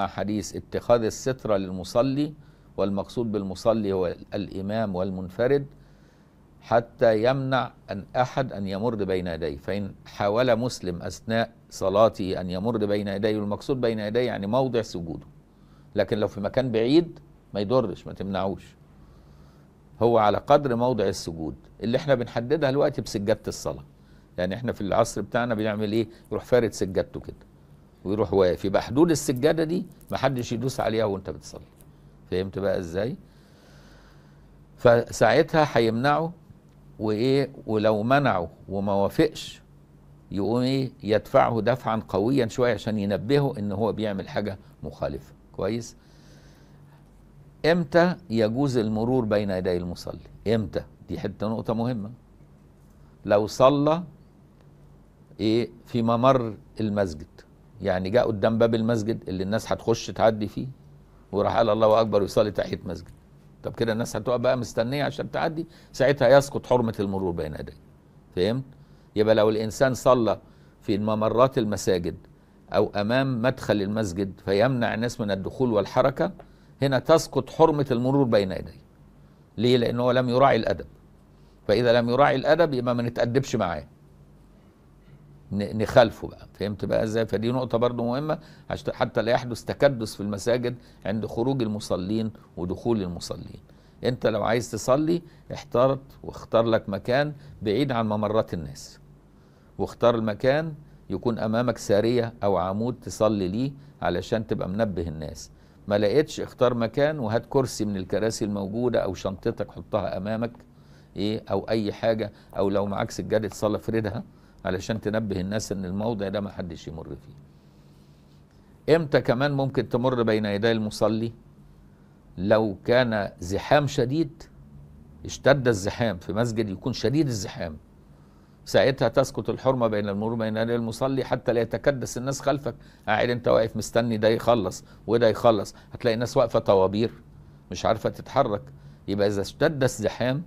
حديث اتخاذ السترة للمصلي والمقصود بالمصلي هو الإمام والمنفرد حتى يمنع أن أحد أن يمر بين يديه فإن حاول مسلم أثناء صلاته أن يمر بين يديه والمقصود بين يديه يعني موضع سجوده لكن لو في مكان بعيد ما يضرش ما تمنعوش هو على قدر موضع السجود اللي احنا بنحددها دلوقتي بسجادة الصلاة يعني احنا في العصر بتاعنا بنعمل ايه يروح فارد سجادته كده ويروح واقف يبقى حدود السجاده دي ما حدش يدوس عليها وانت بتصلي فهمت بقى ازاي فساعتها هيمنعوا وايه ولو منعه وما وافقش يقوم ايه يدفعه دفعا قويا شويه عشان ينبهه ان هو بيعمل حاجه مخالفه كويس امتى يجوز المرور بين يدي المصلي امتى دي حته نقطه مهمه لو صلى ايه في ممر المسجد يعني جاء قدام باب المسجد اللي الناس هتخش تعدي فيه وراح قال الله اكبر ويصلي تحيه مسجد طب كده الناس هتقف بقى مستنيه عشان تعدي ساعتها يسقط حرمه المرور بين يديه فهمت يبقى لو الانسان صلى في ممرات المساجد او امام مدخل المسجد فيمنع الناس من الدخول والحركه هنا تسقط حرمه المرور بين يديه ليه لانه لم يراعي الادب فاذا لم يراعي الادب يبقى ما نتادبش معاه نخالفه بقى فهمت بقى ازاي فدي نقطه برضو مهمه حتى لا يحدث تكدس في المساجد عند خروج المصلين ودخول المصلين انت لو عايز تصلي احترت واختار لك مكان بعيد عن ممرات الناس واختار المكان يكون امامك ساريه او عمود تصلي ليه علشان تبقى منبه الناس ما لقيتش اختار مكان وهات كرسي من الكراسي الموجوده او شنطتك حطها امامك ايه او اي حاجه او لو معاك سجاده صلاه فردها علشان تنبه الناس ان الموضع ده ما حدش يمر فيه امتى كمان ممكن تمر بين يدي المصلي لو كان زحام شديد اشتد الزحام في مسجد يكون شديد الزحام ساعتها تسكت الحرمة بين المرور بين يدي المصلي حتى لا يتكدس الناس خلفك قاعد انت واقف مستني ده يخلص وده يخلص هتلاقي الناس واقفة طوابير مش عارفة تتحرك يبقى إذا اشتد الزحام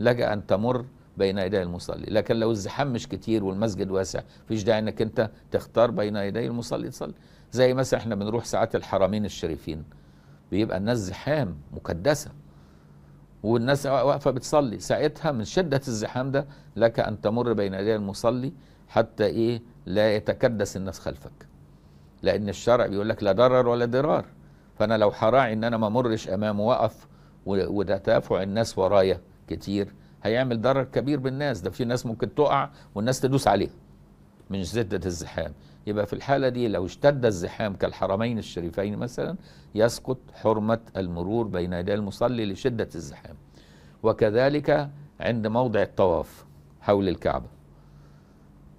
لجأ أن تمر بين يدي المصلي لكن لو الزحام مش كتير والمسجد واسع فيش داعي انك انت تختار بين يدي المصلي تصلي زي مثلا احنا بنروح ساعات الحرمين الشريفين بيبقى الناس زحام مكدسه والناس واقفه بتصلي ساعتها من شده الزحام ده لك ان تمر بين يدي المصلي حتى ايه لا يتكدس الناس خلفك لان الشرع بيقول لك لا ضرر ولا ضرار فانا لو حراعي ان انا ما مرش امامه واقف تافع الناس ورايا كتير هيعمل ضرر كبير بالناس ده في ناس ممكن تقع والناس تدوس عليها من شدة الزحام يبقى في الحالة دي لو اشتد الزحام كالحرمين الشريفين مثلا يسقط حرمة المرور بين يدي المصلي لشدة الزحام وكذلك عند موضع الطواف حول الكعبة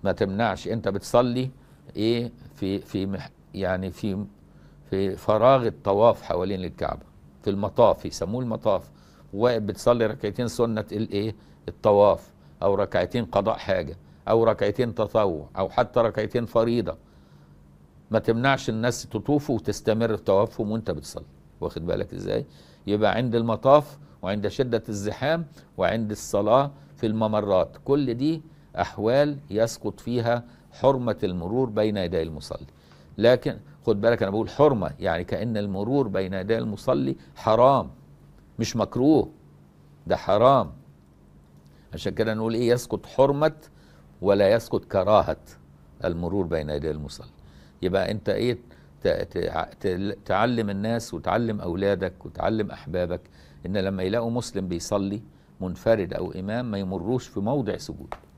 ما تمنعش انت بتصلي ايه في في يعني في في فراغ الطواف حوالين الكعبة في المطاف يسموه المطاف واقف بتصلي ركعتين سنه الايه الطواف او ركعتين قضاء حاجه او ركعتين تطوع او حتى ركعتين فريضه ما تمنعش الناس تطوفوا وتستمر في طوافهم وانت بتصلي واخد بالك ازاي يبقى عند المطاف وعند شده الزحام وعند الصلاه في الممرات كل دي احوال يسقط فيها حرمه المرور بين يدي المصلي لكن خد بالك انا بقول حرمه يعني كان المرور بين يدي المصلي حرام مش مكروه ده حرام عشان كده نقول ايه يسقط حرمة ولا يسقط كراهة المرور بين يدي المصلي يبقى انت ايه تعلم الناس وتعلم اولادك وتعلم احبابك ان لما يلاقوا مسلم بيصلي منفرد او امام ما يمروش في موضع سجود